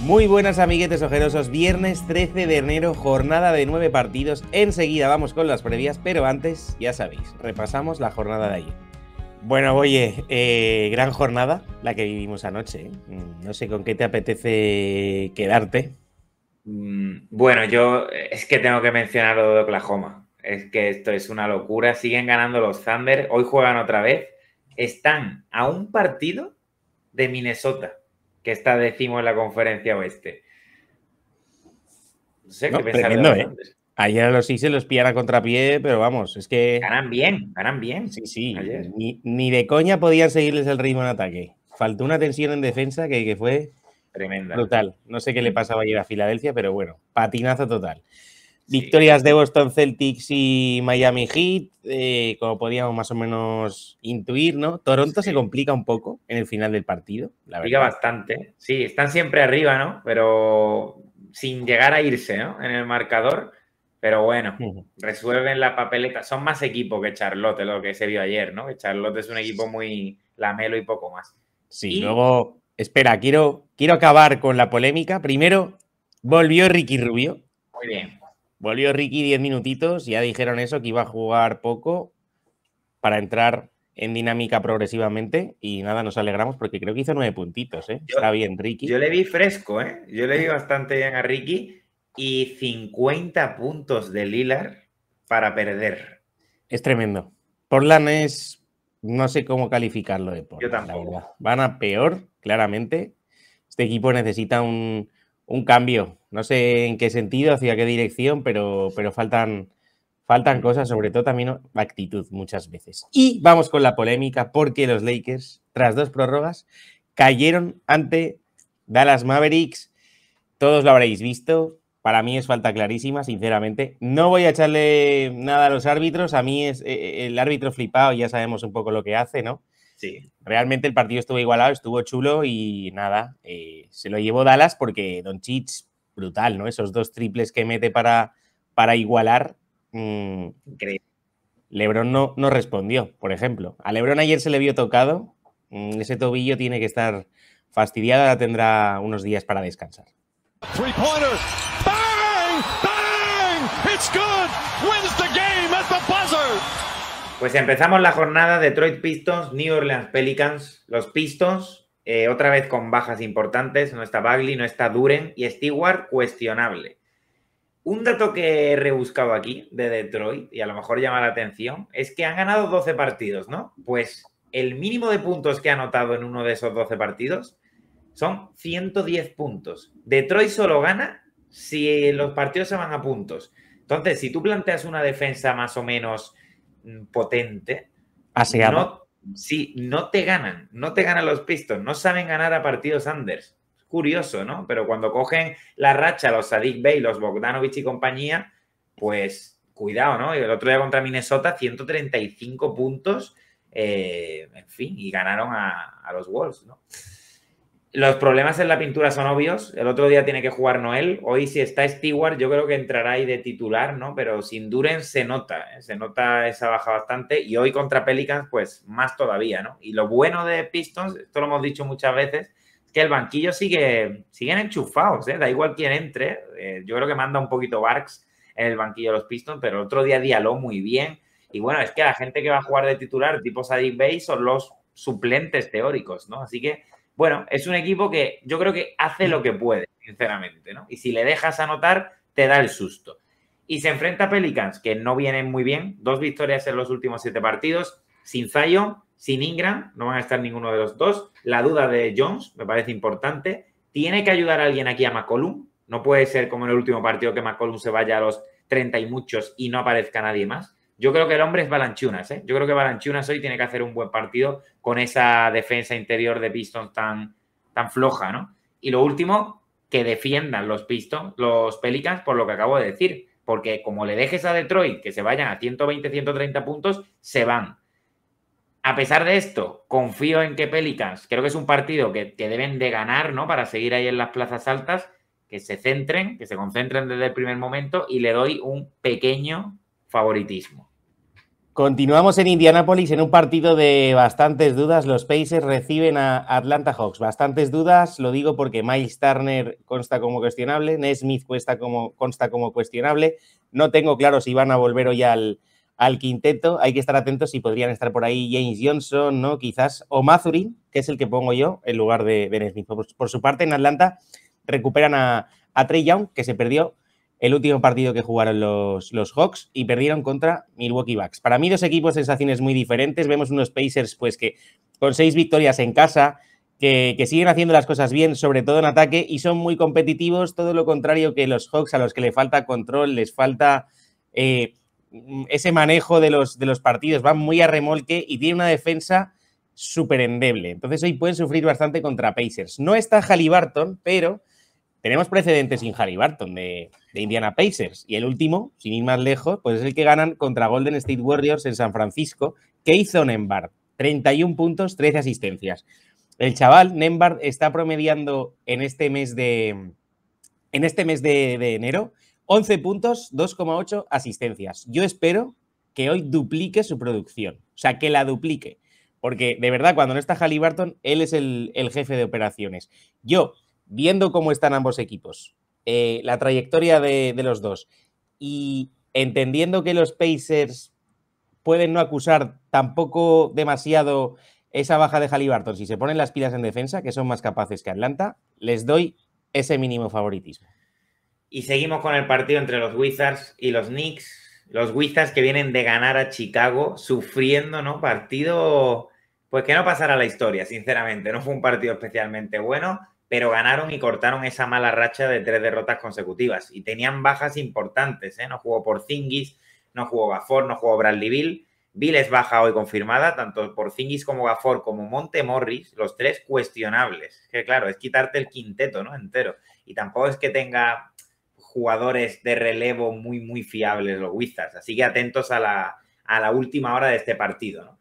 Muy buenas amiguetes ojerosos, viernes 13 de enero, jornada de nueve partidos, enseguida vamos con las previas, pero antes, ya sabéis, repasamos la jornada de ayer. Bueno, oye, eh, gran jornada la que vivimos anoche, ¿eh? mm, no sé con qué te apetece quedarte. Mm, bueno, yo es que tengo que mencionar lo de Oklahoma. Es que esto es una locura. Siguen ganando los Thunder. Hoy juegan otra vez. Están a un partido de Minnesota que está décimo en la conferencia oeste. No sé qué pensar ¿eh? Ayer a los se los pillaron a contrapié, pero vamos, es que. Ganan bien, ganan bien. Sí, sí. Ni, ni, de coña podían seguirles el ritmo en ataque. Faltó una tensión en defensa que, que fue. Tremenda. Brutal. No sé qué le pasaba ayer a Filadelfia, pero bueno, patinazo total. Victorias de Boston Celtics y Miami Heat, eh, como podíamos más o menos intuir, ¿no? Toronto se complica un poco en el final del partido, la verdad. bastante. Sí, están siempre arriba, ¿no? Pero sin llegar a irse, ¿no? En el marcador. Pero bueno, resuelven la papeleta. Son más equipo que Charlotte, lo que se vio ayer, ¿no? Que Charlotte es un equipo muy lamelo y poco más. Sí, luego, espera, quiero, quiero acabar con la polémica. Primero, volvió Ricky Rubio. Muy bien Volvió Ricky 10 minutitos, ya dijeron eso, que iba a jugar poco para entrar en dinámica progresivamente y nada, nos alegramos porque creo que hizo nueve puntitos, ¿eh? Está bien, Ricky. Yo le vi fresco, ¿eh? Yo le vi bastante bien a Ricky y 50 puntos de Lilar para perder. Es tremendo. Portland es, no sé cómo calificarlo de Portland. Yo tampoco. Van a peor, claramente. Este equipo necesita un, un cambio no sé en qué sentido, hacia qué dirección, pero, pero faltan, faltan cosas, sobre todo también actitud muchas veces. Y vamos con la polémica porque los Lakers, tras dos prórrogas, cayeron ante Dallas Mavericks. Todos lo habréis visto. Para mí es falta clarísima, sinceramente. No voy a echarle nada a los árbitros. A mí es eh, eh, el árbitro flipado, ya sabemos un poco lo que hace, ¿no? Sí. Realmente el partido estuvo igualado, estuvo chulo y nada. Eh, se lo llevó Dallas porque Don Chich brutal, ¿no? Esos dos triples que mete para, para igualar. Mm, Increíble. Lebron no, no, respondió, por ejemplo. A Lebron ayer se le vio tocado. Mm, ese tobillo tiene que estar fastidiado. Ahora tendrá unos días para descansar. Pues empezamos la jornada Detroit Pistons, New Orleans Pelicans. Los Pistons eh, otra vez con bajas importantes, no está Bagley, no está Duren y Stewart cuestionable. Un dato que he rebuscado aquí de Detroit y a lo mejor llama la atención es que han ganado 12 partidos, ¿no? Pues el mínimo de puntos que ha anotado en uno de esos 12 partidos son 110 puntos. Detroit solo gana si los partidos se van a puntos. Entonces, si tú planteas una defensa más o menos mm, potente, No, Sí, no te ganan, no te ganan los Pistons, no saben ganar a partidos Anders. Curioso, ¿no? Pero cuando cogen la racha los Sadik Bey, los Bogdanovich y compañía, pues cuidado, ¿no? El otro día contra Minnesota, 135 puntos, eh, en fin, y ganaron a, a los Wolves, ¿no? Los problemas en la pintura son obvios. El otro día tiene que jugar Noel. Hoy, si está Stewart, yo creo que entrará ahí de titular, ¿no? Pero sin Duren se nota, ¿eh? se nota esa baja bastante. Y hoy contra Pelicans, pues más todavía, ¿no? Y lo bueno de Pistons, esto lo hemos dicho muchas veces, es que el banquillo sigue, siguen enchufados, ¿eh? Da igual quién entre. Eh, yo creo que manda un poquito Barks en el banquillo de los Pistons, pero el otro día dialó muy bien. Y bueno, es que la gente que va a jugar de titular, tipo Sadik Bay, son los suplentes teóricos, ¿no? Así que bueno, es un equipo que yo creo que hace lo que puede, sinceramente, ¿no? Y si le dejas anotar, te da el susto. Y se enfrenta a Pelicans, que no vienen muy bien, dos victorias en los últimos siete partidos, sin Zion, sin Ingram, no van a estar ninguno de los dos. La duda de Jones me parece importante. Tiene que ayudar a alguien aquí a McCollum. No puede ser como en el último partido que McCollum se vaya a los 30 y muchos y no aparezca nadie más. Yo creo que el hombre es Balanchunas, ¿eh? Yo creo que Balanchunas hoy tiene que hacer un buen partido con esa defensa interior de Pistons tan, tan floja, ¿no? Y lo último, que defiendan los Pistons, los Pelicans, por lo que acabo de decir. Porque como le dejes a Detroit que se vayan a 120, 130 puntos, se van. A pesar de esto, confío en que Pelicans, creo que es un partido que, que, deben de ganar, ¿no? Para seguir ahí en las plazas altas, que se centren, que se concentren desde el primer momento y le doy un pequeño favoritismo. Continuamos en Indianapolis en un partido de bastantes dudas. Los Pacers reciben a Atlanta Hawks. Bastantes dudas, lo digo porque Miles Turner consta como cuestionable, Nesmith cuesta como, consta como cuestionable. No tengo claro si van a volver hoy al, quinteto. Hay que estar atentos si podrían estar por ahí James Johnson, ¿no? Quizás, o Mazurin, que es el que pongo yo en lugar de, Nesmith. Por, su parte, en Atlanta recuperan a Trey Young, que se perdió el último partido que jugaron los, Hawks y perdieron contra Milwaukee Bucks. Para mí dos equipos sensaciones muy diferentes. Vemos unos Pacers pues que con seis victorias en casa, que, siguen haciendo las cosas bien, sobre todo en ataque, y son muy competitivos, todo lo contrario que los Hawks a los que le falta control, les falta eh, ese manejo de los, de los partidos, van muy a remolque y tienen una defensa súper endeble. Entonces hoy pueden sufrir bastante contra Pacers. No está Halliburton, pero tenemos precedentes sin Harry Barton de, Indiana Pacers y el último, sin ir más lejos, pues es el que ganan contra Golden State Warriors en San Francisco, ¿Qué hizo Nembard. 31 puntos, 13 asistencias. El chaval, Nembard, está promediando en este mes de, en este mes de, enero 11 puntos, 2,8 asistencias. Yo espero que hoy duplique su producción, o sea, que la duplique. Porque de verdad, cuando no está Halliburton, él es el, el jefe de operaciones. Yo viendo cómo están ambos equipos, eh, la trayectoria de, los dos y entendiendo que los Pacers pueden no acusar tampoco demasiado esa baja de Halliburton si se ponen las pilas en defensa, que son más capaces que Atlanta, les doy ese mínimo favoritismo. Y seguimos con el partido entre los Wizards y los Knicks. Los Wizards que vienen de ganar a Chicago, sufriendo, ¿no? Partido, pues que no pasará la historia, sinceramente. No fue un partido especialmente bueno pero ganaron y cortaron esa mala racha de tres derrotas consecutivas. Y tenían bajas importantes, ¿eh? No jugó por Zingis, no jugó Gafor, no jugó Bradley Bill. Bill es baja hoy confirmada, tanto por Zingis como Gafor, como Monte Morris, los tres cuestionables. Que claro, es quitarte el quinteto, ¿no? Entero. Y tampoco es que tenga jugadores de relevo muy, muy fiables los Wizards. Así que atentos a la, a la última hora de este partido, ¿no?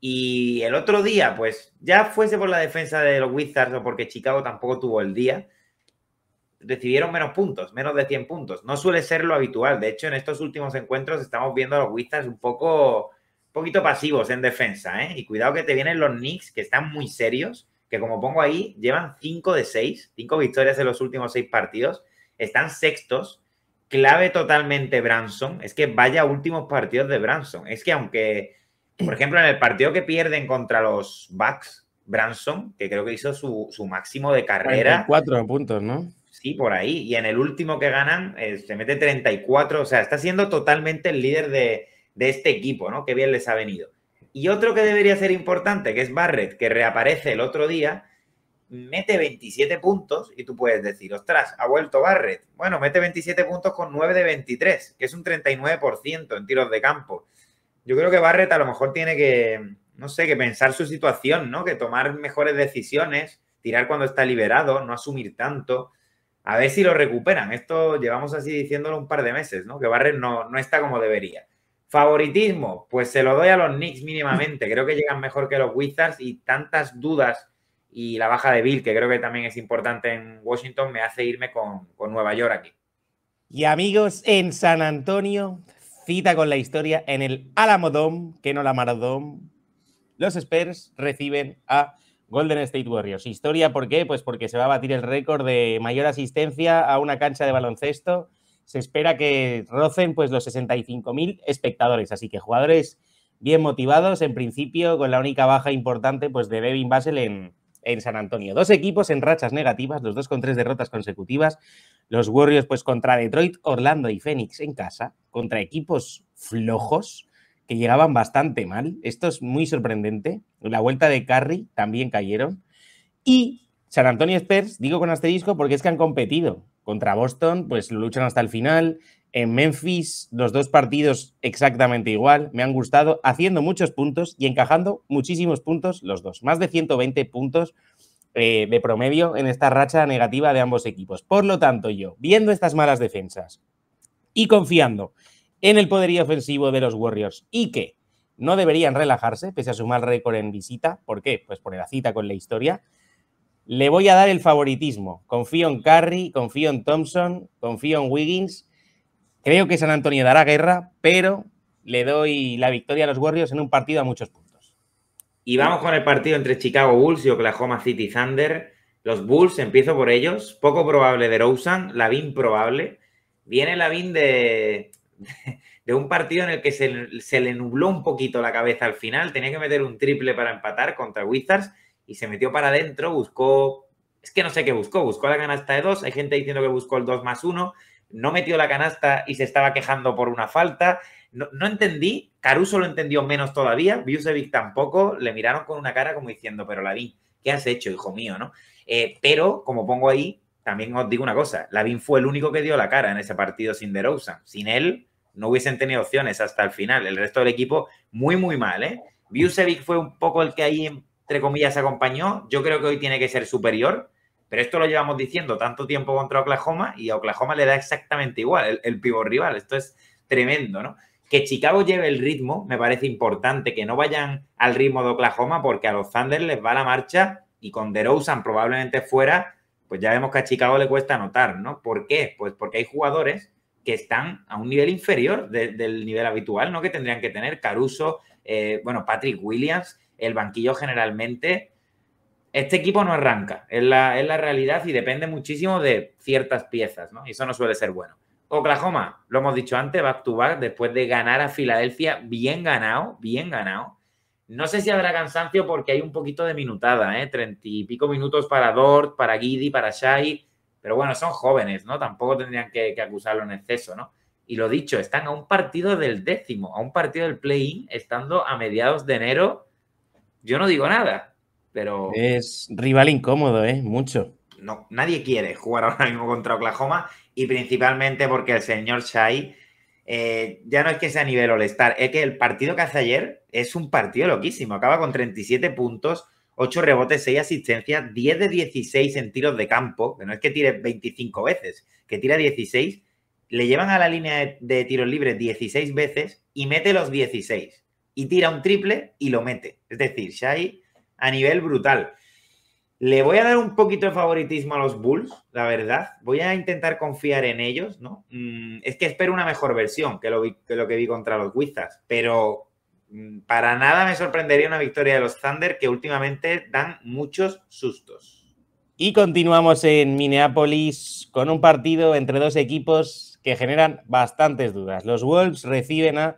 Y el otro día, pues ya fuese por la defensa de los Wizards o porque Chicago tampoco tuvo el día, recibieron menos puntos, menos de 100 puntos. No suele ser lo habitual. De hecho, en estos últimos encuentros estamos viendo a los Wizards un poco, poquito pasivos en defensa. ¿eh? Y cuidado que te vienen los Knicks, que están muy serios, que como pongo ahí, llevan 5 de 6, 5 victorias en los últimos 6 partidos. Están sextos. Clave totalmente Branson. Es que vaya últimos partidos de Branson. Es que aunque por ejemplo, en el partido que pierden contra los Bucks, Branson, que creo que hizo su, máximo de carrera. Cuatro puntos, ¿no? Sí, por ahí. Y en el último que ganan, eh, se mete 34. O sea, está siendo totalmente el líder de, de este equipo, ¿no? Qué bien les ha venido. Y otro que debería ser importante, que es Barrett, que reaparece el otro día, mete 27 puntos y tú puedes decir, ostras, ha vuelto Barrett. Bueno, mete 27 puntos con 9 de 23, que es un 39% en tiros de campo. Yo creo que Barrett a lo mejor tiene que, no sé, que pensar su situación, ¿no? Que tomar mejores decisiones, tirar cuando está liberado, no asumir tanto. A ver si lo recuperan. Esto llevamos así diciéndolo un par de meses, ¿no? Que Barrett no, está como debería. Favoritismo, pues se lo doy a los Knicks mínimamente. Creo que llegan mejor que los Wizards y tantas dudas y la baja de Bill, que creo que también es importante en Washington, me hace irme con, con Nueva York aquí. Y amigos, en San Antonio cita con la historia en el Alamodome, que no la maradón Los Spurs reciben a Golden State Warriors. Historia, ¿por qué? Pues porque se va a batir el récord de mayor asistencia a una cancha de baloncesto. Se espera que rocen pues, los 65.000 espectadores, así que jugadores bien motivados, en principio con la única baja importante pues, de Bevin Basel en, en San Antonio. Dos equipos en rachas negativas, los dos con tres derrotas consecutivas. Los Warriors pues, contra Detroit, Orlando y Phoenix en casa contra equipos flojos que llegaban bastante mal. Esto es muy sorprendente. La vuelta de Curry también cayeron. Y San Antonio Spurs, digo con asterisco, porque es que han competido. Contra Boston, pues lo luchan hasta el final. En Memphis, los dos partidos exactamente igual. Me han gustado, haciendo muchos puntos y encajando muchísimos puntos los dos. Más de 120 puntos eh, de promedio en esta racha negativa de ambos equipos. Por lo tanto, yo, viendo estas malas defensas, y confiando en el poderío ofensivo de los Warriors y que no deberían relajarse, pese a su mal récord en visita. ¿Por qué? Pues por la cita con la historia. Le voy a dar el favoritismo. Confío en Curry, confío en Thompson, confío en Wiggins. Creo que San Antonio dará guerra, pero le doy la victoria a los Warriors en un partido a muchos puntos. Y vamos con el partido entre Chicago Bulls y Oklahoma City Thunder. Los Bulls, empiezo por ellos. Poco probable de la vi probable. Viene Lavín de, de, un partido en el que se, le nubló un poquito la cabeza al final, tenía que meter un triple para empatar contra Wizards y se metió para adentro, buscó, es que no sé qué buscó, buscó la canasta de dos, hay gente diciendo que buscó el dos más uno. no metió la canasta y se estaba quejando por una falta, no, entendí, Caruso lo entendió menos todavía, Busevic tampoco, le miraron con una cara como diciendo, pero Lavín, ¿qué has hecho, hijo mío? ¿no? Eh, pero, como pongo ahí, también os digo una cosa, Lavin fue el único que dio la cara en ese partido sin DeRozan. Sin él no hubiesen tenido opciones hasta el final. El resto del equipo muy, muy mal. ¿eh? fue un poco el que ahí, entre comillas, acompañó. Yo creo que hoy tiene que ser superior, pero esto lo llevamos diciendo tanto tiempo contra Oklahoma y a Oklahoma le da exactamente igual el, el rival. Esto es tremendo, ¿no? Que Chicago lleve el ritmo me parece importante, que no vayan al ritmo de Oklahoma porque a los Thunder les va la marcha y con DeRozan probablemente fuera pues ya vemos que a Chicago le cuesta anotar, ¿no? ¿Por qué? Pues porque hay jugadores que están a un nivel inferior del nivel habitual, ¿no? Que tendrían que tener Caruso, eh, bueno, Patrick Williams, el banquillo generalmente. Este equipo no arranca, es la, es la realidad y depende muchísimo de ciertas piezas, ¿no? Y eso no suele ser bueno. Oklahoma, lo hemos dicho antes, va a actuar después de ganar a Filadelfia, bien ganado, bien ganado. No sé si habrá cansancio porque hay un poquito de minutada, ¿eh? Treinta y pico minutos para Dort, para Guidi, para Shai. Pero bueno, son jóvenes, ¿no? Tampoco tendrían que, que acusarlo en exceso, ¿no? Y lo dicho, están a un partido del décimo, a un partido del play-in, estando a mediados de enero. Yo no digo nada, pero. Es rival incómodo, ¿eh? Mucho. No, nadie quiere jugar ahora mismo contra Oklahoma y principalmente porque el señor Shai eh, ya no es que sea a nivel All-Star, es que el partido que hace ayer es un partido loquísimo. Acaba con 37 puntos, 8 rebotes, 6 asistencias, 10 de 16 en tiros de campo, que no es que tire 25 veces, que tira 16. Le llevan a la línea de, de tiros libres 16 veces y mete los 16. Y tira un triple y lo mete. Es decir, Shai a nivel brutal. Le voy a dar un poquito de favoritismo a los Bulls, la verdad. Voy a intentar confiar en ellos, ¿no? Mm, es que espero una mejor versión que lo, que vi contra los Wizards, pero mm, para nada me sorprendería una victoria de los Thunder que últimamente dan muchos sustos. Y continuamos en Minneapolis con un partido entre dos equipos que generan bastantes dudas. Los Wolves reciben a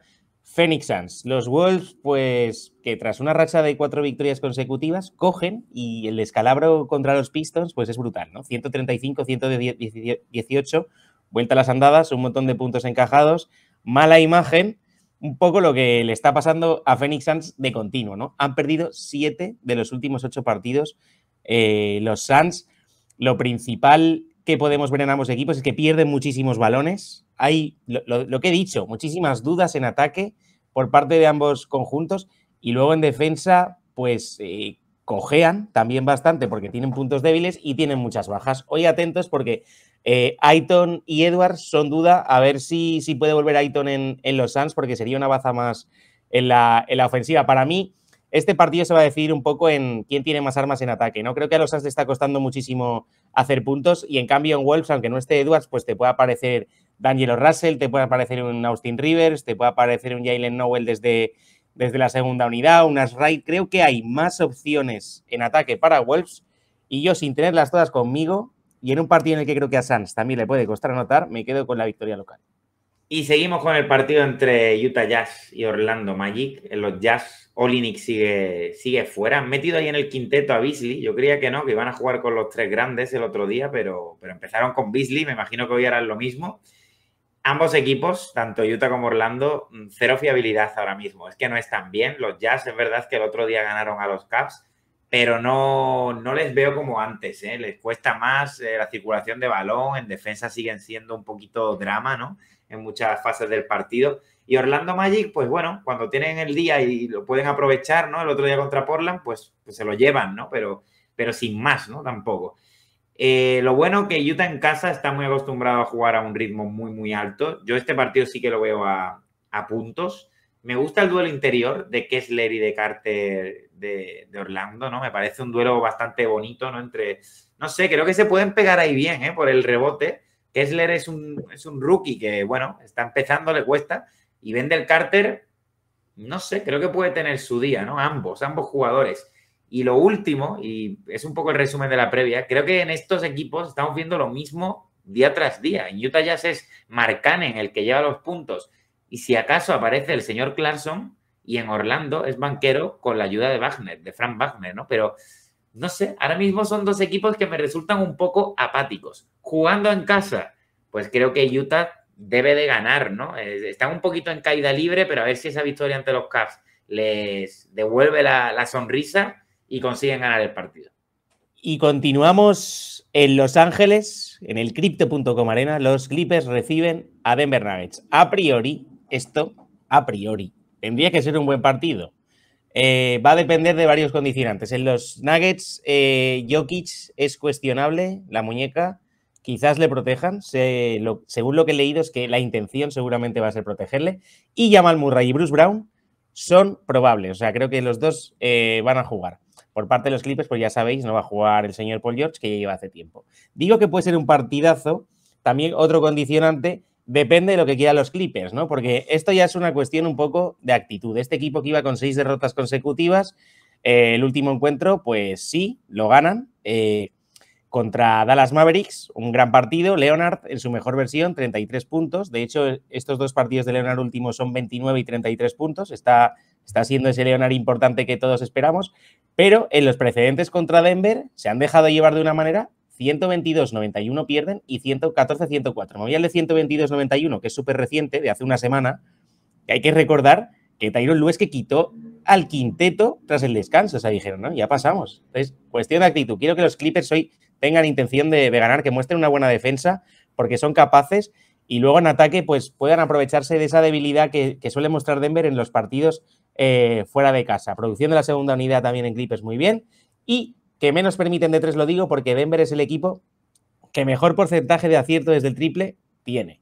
Phoenix Suns. Los Wolves, pues que tras una racha de cuatro victorias consecutivas, cogen y el escalabro contra los Pistons, pues es brutal, ¿no? 135, 118, vuelta a las andadas, un montón de puntos encajados, mala imagen, un poco lo que le está pasando a Phoenix Suns de continuo, ¿no? Han perdido siete de los últimos ocho partidos eh, los Suns. Lo principal que podemos ver en ambos equipos es que pierden muchísimos balones. Hay, lo, que he dicho, muchísimas dudas en ataque por parte de ambos conjuntos y luego en defensa, pues eh, cojean también bastante porque tienen puntos débiles y tienen muchas bajas. Hoy atentos porque eh, Aiton y Edwards son duda a ver si, si puede volver Aiton en, los Suns porque sería una baza más en la, en la ofensiva. Para mí, este partido se va a decidir un poco en quién tiene más armas en ataque. No creo que a los As le está costando muchísimo hacer puntos y en cambio en Wolves, aunque no esté Edwards, pues te puede aparecer Daniel Russell, te puede aparecer un Austin Rivers, te puede aparecer un Jalen Nowell desde, desde la segunda unidad, un Asray. Creo que hay más opciones en ataque para Wolves y yo sin tenerlas todas conmigo y en un partido en el que creo que a Sans también le puede costar anotar, me quedo con la victoria local. Y seguimos con el partido entre Utah Jazz y Orlando Magic. Eh, los Jazz, Olinik sigue, sigue fuera. Han metido ahí en el quinteto a Beasley. Yo creía que no, que iban a jugar con los tres grandes el otro día, pero, pero empezaron con Beasley. Me imagino que hoy harán lo mismo. Ambos equipos, tanto Utah como Orlando, mm, cero fiabilidad ahora mismo. Es que no están bien. Los Jazz, es verdad que el otro día ganaron a los Caps, pero no, no les veo como antes. ¿eh? Les cuesta más eh, la circulación de balón. En defensa siguen siendo un poquito drama, ¿no? en muchas fases del partido. Y Orlando Magic, pues bueno, cuando tienen el día y lo pueden aprovechar, ¿no? El otro día contra Portland, pues, pues se lo llevan, ¿no? Pero, pero sin más, ¿no? Tampoco. Eh, lo bueno que Utah en casa está muy acostumbrado a jugar a un ritmo muy, muy alto. Yo este partido sí que lo veo a, puntos. Me gusta el duelo interior de Kessler y de Carter de, de, Orlando, ¿no? Me parece un duelo bastante bonito, ¿no? Entre, no sé, creo que se pueden pegar ahí bien, ¿eh? Por el rebote. Kessler es un, es un rookie que, bueno, está empezando, le cuesta. Y vende el Carter, no sé, creo que puede tener su día, ¿no? Ambos, ambos jugadores. Y lo último, y es un poco el resumen de la previa, creo que en estos equipos estamos viendo lo mismo día tras día. En Utah Jazz es en el que lleva los puntos. Y si acaso aparece el señor Clarkson, y en Orlando es banquero con la ayuda de Wagner, de Frank Wagner, ¿no? Pero no sé, ahora mismo son dos equipos que me resultan un poco apáticos. Jugando en casa, pues creo que Utah debe de ganar, ¿no? Eh, están un poquito en caída libre, pero a ver si esa victoria ante los Cavs les devuelve la, sonrisa y consiguen ganar el partido. Y continuamos en Los Ángeles, en el crypto.com arena, los Clippers reciben a Denver Nuggets. A priori, esto, a priori, tendría que ser un buen partido. Eh, va a depender de varios condicionantes. En los Nuggets, eh, Jokic es cuestionable, la muñeca. Quizás le protejan. según lo que he leído, es que la intención seguramente va a ser protegerle. Y Jamal Murray y Bruce Brown son probables. O sea, creo que los dos eh, van a jugar. Por parte de los Clippers, pues ya sabéis, no va a jugar el señor Paul George, que ya lleva hace tiempo. Digo que puede ser un partidazo. También otro condicionante depende de lo que quieran los Clippers, ¿no? Porque esto ya es una cuestión un poco de actitud. Este equipo que iba con seis derrotas consecutivas, eh, el último encuentro, pues sí, lo ganan. Eh, contra Dallas Mavericks, un gran partido. Leonard en su mejor versión, 33 puntos. De hecho, estos dos partidos de Leonard últimos son 29 y 33 puntos. Está, está siendo ese Leonard importante que todos esperamos. Pero en los precedentes contra Denver se han dejado llevar de una manera 122-91 pierden y 114-104. Me voy al de 122-91, que es súper reciente, de hace una semana, que hay que recordar que Tyron Lue que quitó al quinteto tras el descanso. O sea, dijeron, ¿no? Ya pasamos. Entonces, cuestión de actitud. Quiero que los Clippers hoy tengan intención de, ganar, que muestren una buena defensa, porque son capaces y luego en ataque pues puedan aprovecharse de esa debilidad que, suele mostrar Denver en los partidos eh, fuera de casa. Producción de la segunda unidad también en Clippers muy bien y que menos permiten de tres, lo digo, porque Denver es el equipo que mejor porcentaje de acierto desde el triple tiene.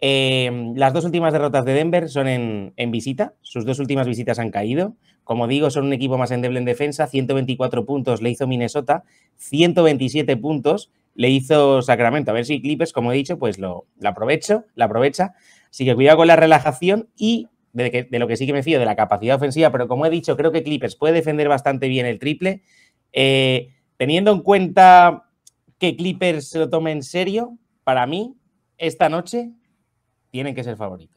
Eh, las dos últimas derrotas de Denver son en, visita, sus dos últimas visitas han caído. Como digo, son un equipo más endeble en defensa, 124 puntos le hizo Minnesota, 127 puntos le hizo Sacramento. A ver si Clippers, como he dicho, pues lo, aprovecho, la aprovecha. Así que cuidado con la relajación y de, de lo que sí que me fío, de la capacidad ofensiva, pero como he dicho, creo que Clippers puede defender bastante bien el triple eh, teniendo en cuenta que Clippers se lo tome en serio, para mí, esta noche tienen que ser favoritos.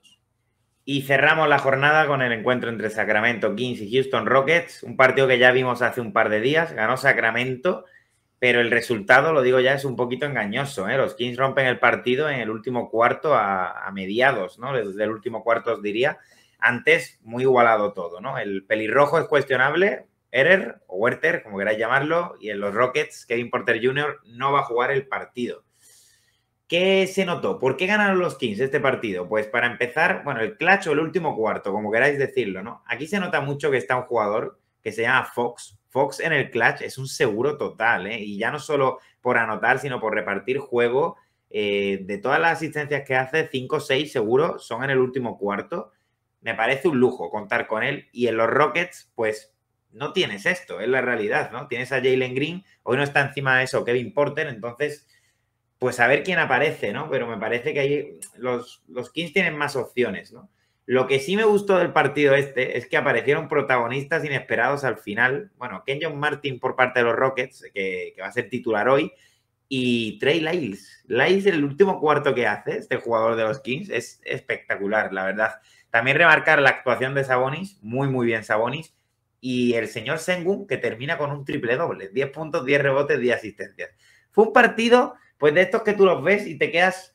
Y cerramos la jornada con el encuentro entre Sacramento Kings y Houston Rockets, un partido que ya vimos hace un par de días, ganó Sacramento, pero el resultado, lo digo ya, es un poquito engañoso. ¿eh? Los Kings rompen el partido en el último cuarto a, mediados, ¿no? Desde el último cuarto os diría. Antes, muy igualado todo, ¿no? El pelirrojo es cuestionable, Erer o Werther, como queráis llamarlo, y en los Rockets, Kevin Porter Jr. no va a jugar el partido. ¿Qué se notó? ¿Por qué ganaron los Kings este partido? Pues para empezar, bueno, el clutch o el último cuarto, como queráis decirlo, ¿no? Aquí se nota mucho que está un jugador que se llama Fox. Fox en el clutch es un seguro total, ¿eh? Y ya no solo por anotar, sino por repartir juego. Eh, de todas las asistencias que hace, 5 o 6 seguro son en el último cuarto. Me parece un lujo contar con él. Y en los Rockets, pues no tienes esto, es la realidad, ¿no? Tienes a Jalen Green, hoy no está encima de eso Kevin Porter, entonces, pues a ver quién aparece, ¿no? Pero me parece que ahí los, Kings tienen más opciones, ¿no? Lo que sí me gustó del partido este es que aparecieron protagonistas inesperados al final. Bueno, john Martin por parte de los Rockets, que, que va a ser titular hoy, y Trey Lyles. Lyles, el último cuarto que hace este jugador de los Kings, es espectacular, la verdad. También remarcar la actuación de Sabonis, muy, muy bien Sabonis, y el señor Sengun, que termina con un triple doble, 10 puntos, 10 rebotes, 10 asistencias. Fue un partido, pues de estos que tú los ves y te quedas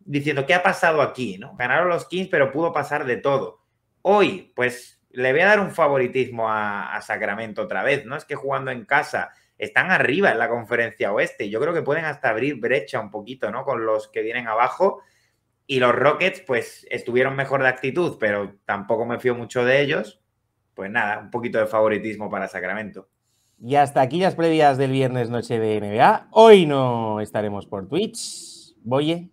diciendo, ¿qué ha pasado aquí? ¿no? Ganaron los Kings, pero pudo pasar de todo. Hoy, pues le voy a dar un favoritismo a, Sacramento otra vez, ¿no? Es que jugando en casa están arriba en la conferencia oeste. Yo creo que pueden hasta abrir brecha un poquito, ¿no? Con los que vienen abajo. Y los Rockets, pues estuvieron mejor de actitud, pero tampoco me fío mucho de ellos pues nada, un poquito de favoritismo para Sacramento. Y hasta aquí las previas del viernes noche de NBA. Hoy no estaremos por Twitch. Boye,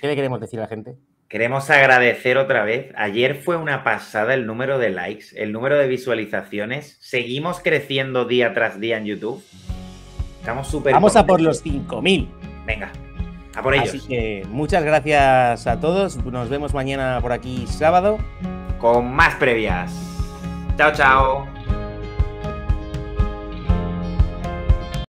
¿qué le queremos decir a la gente? Queremos agradecer otra vez. Ayer fue una pasada el número de likes, el número de visualizaciones. Seguimos creciendo día tras día en YouTube. Estamos súper. Vamos a por los 5000. Venga, a por ellos. Así que muchas gracias a todos. Nos vemos mañana por aquí sábado. Con más previas. Chao, chao.